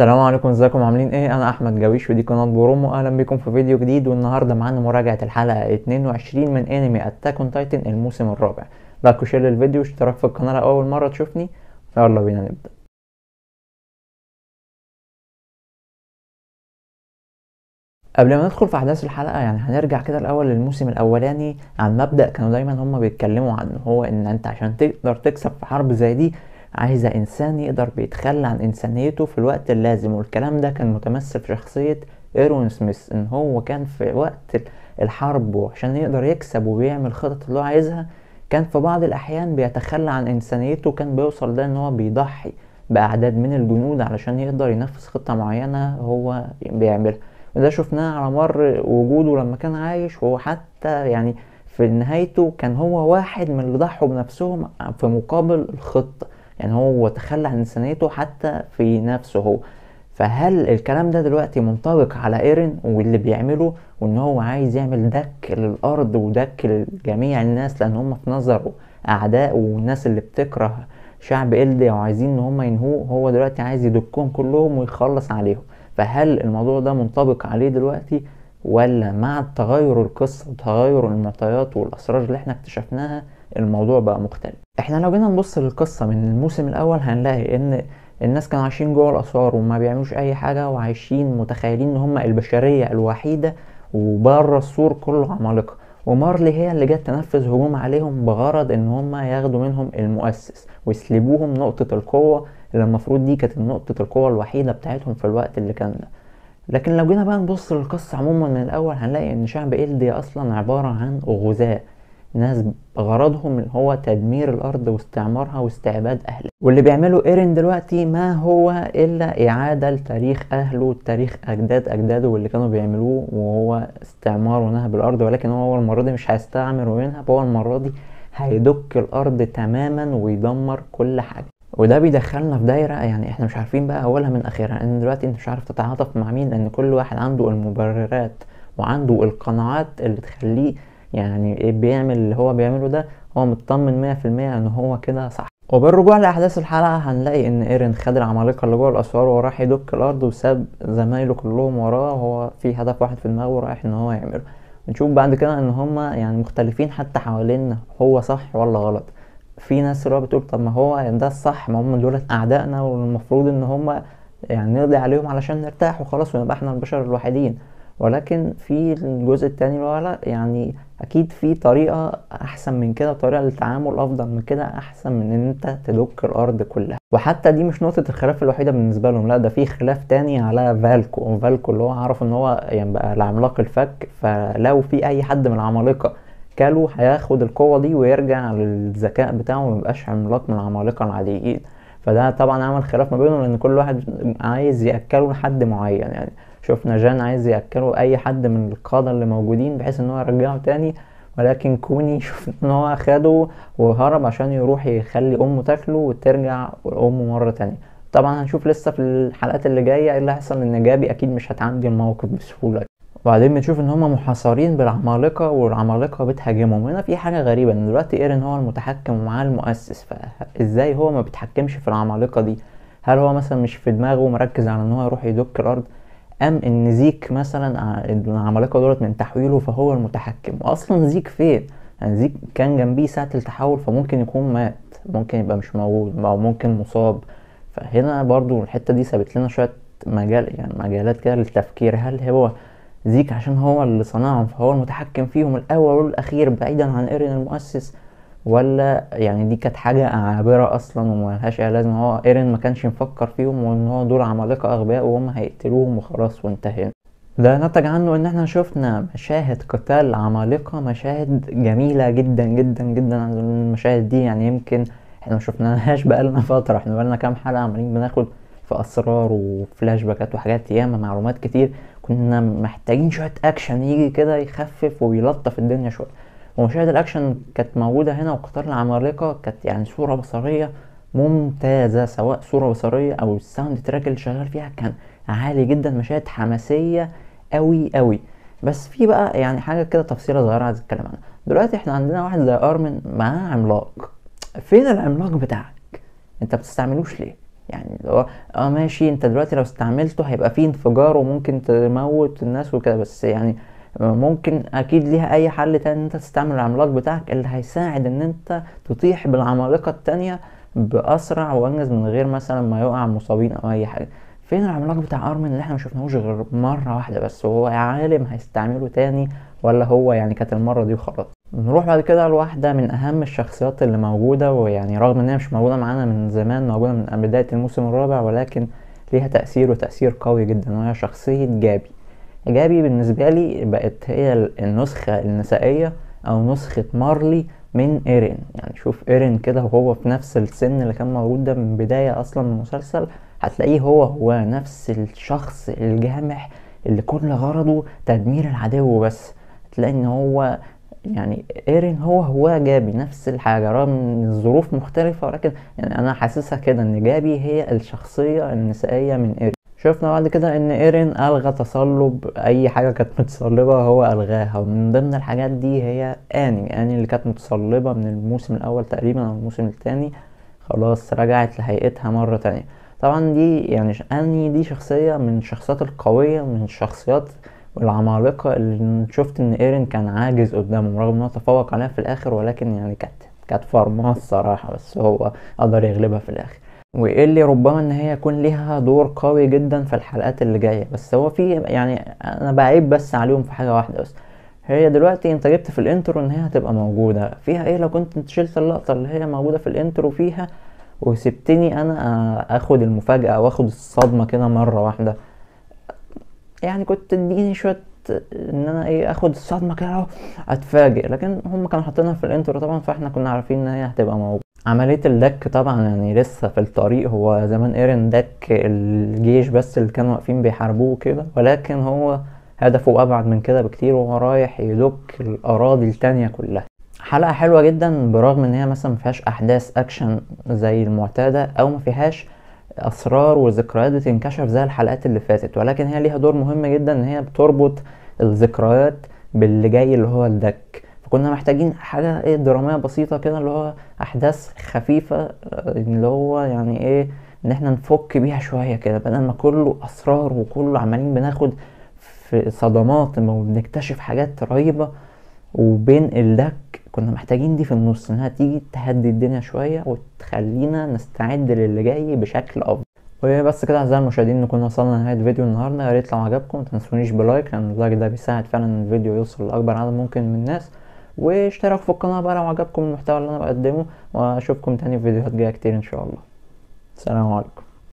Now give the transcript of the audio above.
السلام عليكم ازيكم عاملين ايه انا احمد جاويش ودي قناه بورومو اهلا بكم في فيديو جديد والنهارده معانا مراجعه الحلقه 22 من انمي اتاك اون تايتن الموسم الرابع لايك وشير للفيديو واشتراك في القناه لو اول مره تشوفني يلا بينا نبدا قبل ما ندخل في احداث الحلقه يعني هنرجع كده الاول للموسم الاولاني عن مبدا كانوا دايما هما بيتكلموا عنه هو ان انت عشان تقدر تكسب في حرب زي دي عايزة إنسان يقدر بيتخلى عن إنسانيته في الوقت اللازم والكلام ده كان متمثل في شخصية إيرون سميث إن هو كان في وقت الحرب وعشان يقدر يكسب وبيعمل خطط اللي هو عايزها كان في بعض الأحيان بيتخلى عن إنسانيته وكان بيوصل ده إن هو بيضحي بأعداد من الجنود علشان يقدر ينفذ خطة معينة هو بيعملها وده شفناه على مر وجوده لما كان عايش وهو حتى يعني في نهايته كان هو واحد من اللي ضحوا بنفسهم في مقابل الخطة يعني هو تخلى عن انسانيته حتى في نفسه هو فهل الكلام ده دلوقتي منطبق على ايرن واللي بيعمله وان هو عايز يعمل دك للارض ودك لجميع الناس لان هم في نظره اعداء والناس اللي بتكره شعب إلدي وعايزين ان هم ينهوه هو دلوقتي عايز يدكهم كلهم ويخلص عليهم فهل الموضوع ده منطبق عليه دلوقتي ولا مع تغير القصة وتغير المعطيات والاسرار اللي احنا اكتشفناها الموضوع بقى مختلف احنا لو جينا نبص للقصة من الموسم الاول هنلاقي ان الناس كانوا عايشين جوه الاسوار وما بيعملوش اي حاجة وعايشين متخيلين ان هم البشرية الوحيدة وبره السور كله عمالقة ومارلي هي اللي جت تنفذ هجوم عليهم بغرض ان هم ياخدوا منهم المؤسس ويسلبوهم نقطة القوة اللي المفروض دي كانت نقطة القوة الوحيدة بتاعتهم في الوقت اللي كان ده لكن لو جينا بقى نبص للقصة عموما من الأول هنلاقي إن شعب إلدي أصلا عبارة عن غزاة ناس غرضهم ان هو تدمير الارض واستعمارها واستعباد اهلها واللي بيعمله ايرين دلوقتي ما هو الا اعاده لتاريخ اهله تاريخ اجداد اجداده واللي كانوا بيعملوه وهو استعمار ونهب الارض ولكن هو المره دي مش هيستعمر وينهب هو المره دي هيدك الارض تماما ويدمر كل حاجه وده بيدخلنا في دايره يعني احنا مش عارفين بقى اولها من اخرها لان دلوقتي انت مش عارف تتعاطف مع مين لان كل واحد عنده المبررات وعنده القناعات اللي تخليه يعني إيه بيعمل اللي هو بيعمله ده هو مطمن 100% ان هو كده صح وبالرجوع لاحداث الحلقه هنلاقي ان ايرين خد العمالقه اللي جوه الاسوار وراح يدك الارض وساب زمايله كلهم وراه وهو في هدف واحد في دماغه ورايح ان هو يعمله نشوف بعد كده ان هما يعني مختلفين حتى حوالين هو صح ولا غلط في ناس اللي بتقول طب ما هو ده الصح ما هم دول اعدائنا والمفروض ان هما يعني نقضي عليهم علشان نرتاح وخلاص ونبقى احنا البشر الوحيدين ولكن في الجزء التاني اللي هو لا يعني اكيد في طريقه احسن من كده طريقه للتعامل افضل من كده احسن من ان انت تدك الارض كلها وحتى دي مش نقطه الخلاف الوحيده بالنسبه لهم لا ده في خلاف تاني على فالكو فالكو اللي هو عارف ان هو يعني بقى العملاق الفك فلو في اي حد من العمالقه كاله هياخد القوه دي ويرجع للذكاء بتاعه ميبقاش عملاق من العمالقه العاديين فده طبعا عمل خلاف ما بينهم لان كل واحد عايز ياكله لحد معين يعني شفنا جان عايز ياكله اي حد من القاده اللي موجودين بحيث ان هو يرجعه تاني ولكن كوني شفنا ان هو خده وهرب عشان يروح يخلي امه تاكله وترجع امه مره تانية طبعا هنشوف لسه في الحلقات اللي جايه ايه اللي هيحصل ان جابي اكيد مش هتعدي الموقف بسهوله وبعدين بنشوف ان هم محاصرين بالعمالقه والعمالقه بتهاجمهم هنا في حاجه غريبه ان دلوقتي ايرن هو المتحكم ومعاه المؤسس فازاي هو ما بيتحكمش في العمالقه دي هل هو مثلا مش في دماغه مركز على ان هو يروح يدك الارض ام ان زيك مثلا العمالقه آه، دولت من تحويله فهو المتحكم واصلا زيك فين يعني زيك كان جنبيه ساعه التحول فممكن يكون مات ممكن يبقى مش موجود او ممكن مصاب فهنا برضو الحته دي سابت لنا شويه مجال يعني مجالات كده للتفكير هل هو زيك عشان هو اللي صنعهم فهو المتحكم فيهم الاول والاخير بعيدا عن ايرين المؤسس ولا يعني دي كانت حاجة عابرة أصلا وملهاش أي لازمة هو إيرين ما كانش مفكر فيهم وإن هو دول عمالقة أغبياء وهم هيقتلوهم وخلاص وانتهينا ده نتج عنه ان احنا شفنا مشاهد قتال عمالقة مشاهد جميلة جدا جدا جدا المشاهد دي يعني يمكن احنا مشفناهاش بقالنا فترة احنا بقالنا كام حلقة عمالين بناخد في اسرار وفلاش باكات وحاجات ياما معلومات كتير كنا محتاجين شوية اكشن يجي كده يخفف ويلطف الدنيا شوية ومشاهد الاكشن كانت موجوده هنا وقتال العمالقه كانت يعني صوره بصريه ممتازه سواء صوره بصريه او الساوند تراك اللي شغال فيها كان عالي جدا مشاهد حماسيه قوي قوي بس في بقى يعني حاجه كده تفصيله صغيره عايز اتكلم عنها دلوقتي احنا عندنا واحد زي ارمن معاه عملاق فين العملاق بتاعك انت بتستعملوش ليه يعني هو اه ماشي انت دلوقتي لو استعملته هيبقى فيه انفجار وممكن تموت الناس وكده بس يعني ممكن اكيد ليها اي حل تاني ان انت تستعمل العملاق بتاعك اللي هيساعد ان انت تطيح بالعمالقه التانيه باسرع وانجز من غير مثلا ما يقع مصابين او اي حاجه فين العملاق بتاع ارمن اللي احنا مشفناهوش غير مره واحده بس وهو عالم هيستعمله تاني ولا هو يعني كانت المره دي وخلاص نروح بعد كده لواحدة من أهم الشخصيات اللي موجودة ويعني رغم إنها مش موجودة معانا من زمان موجودة من بداية الموسم الرابع ولكن ليها تأثير وتأثير قوي جدا وهي شخصية جابي جابي بالنسبة لي بقت هي النسخة النسائية أو نسخة مارلي من ايرين يعني شوف ايرين كده وهو في نفس السن اللي كان موجود ده من بداية أصلا المسلسل هتلاقيه هو هو نفس الشخص الجامح اللي كل غرضه تدمير العدو بس هتلاقي ان هو يعني ايرين هو هو جابي نفس الحاجة رغم ان الظروف مختلفة ولكن يعني انا حاسسها كده ان جابي هي الشخصية النسائية من ايرين شفنا بعد كده ان ايرين الغى تصلب اي حاجه كانت متصلبه هو الغاها ومن ضمن الحاجات دي هي اني اني اللي كانت متصلبه من الموسم الاول تقريبا او الموسم الثاني خلاص رجعت لهيئتها مره تانية طبعا دي يعني اني دي شخصيه من الشخصيات القويه من الشخصيات والعمالقه اللي شفت ان ايرين كان عاجز قدامهم رغم ان هو تفوق عليها في الاخر ولكن يعني كانت كانت فرماه الصراحه بس هو قدر يغلبها في الاخر وقال ربما ان هي يكون ليها دور قوي جدا في الحلقات اللي جايه بس هو في يعني انا بعيب بس عليهم في حاجه واحده بس هي دلوقتي انت جبت في الانترو ان هي هتبقى موجوده فيها ايه لو كنت انت شلت اللقطه اللي هي موجوده في الانترو فيها وسبتني انا اخد المفاجاه واخد الصدمه كده مره واحده يعني كنت تديني شويه ان انا ايه اخد الصدمه كده اتفاجئ لكن هم كانوا حاطينها في الانترو طبعا فاحنا كنا عارفين ان هي هتبقى موجوده عملية الدك طبعا يعني لسه في الطريق هو زمان ايرن دك الجيش بس اللي كانوا واقفين بيحاربوه كده ولكن هو هدفه أبعد من كده بكتير وهو رايح يدك الأراضي التانية كلها حلقة حلوة جدا برغم ان هي مثلا مفيهاش أحداث أكشن زي المعتادة أو مفيهاش أسرار وذكريات بتنكشف زي الحلقات اللي فاتت ولكن هي ليها دور مهم جدا ان هي بتربط الذكريات باللي جاي اللي هو الدك فكنا محتاجين حاجة ايه درامية بسيطة كده اللي هو أحداث خفيفة آه، اللي هو يعني ايه إن احنا نفك بيها شوية كده بدل ما كله أسرار وكله عمالين بناخد في صدمات وبنكتشف حاجات رهيبة وبين ده كنا محتاجين دي في النص انها تيجي تهدي الدنيا شوية وتخلينا نستعد للي جاي بشكل افضل وبس كده اعزائي المشاهدين نكون وصلنا لنهاية فيديو النهاردة يا ريت لو عجبكم متنسونيش بلايك لان اللايك ده بيساعد فعلا الفيديو يوصل لاكبر عدد ممكن من الناس واشتركوا في القناة بقى لو عجبكم المحتوى اللي انا بقدمه واشوفكم تاني في فيديوهات جاية كتير ان شاء الله سلام عليكم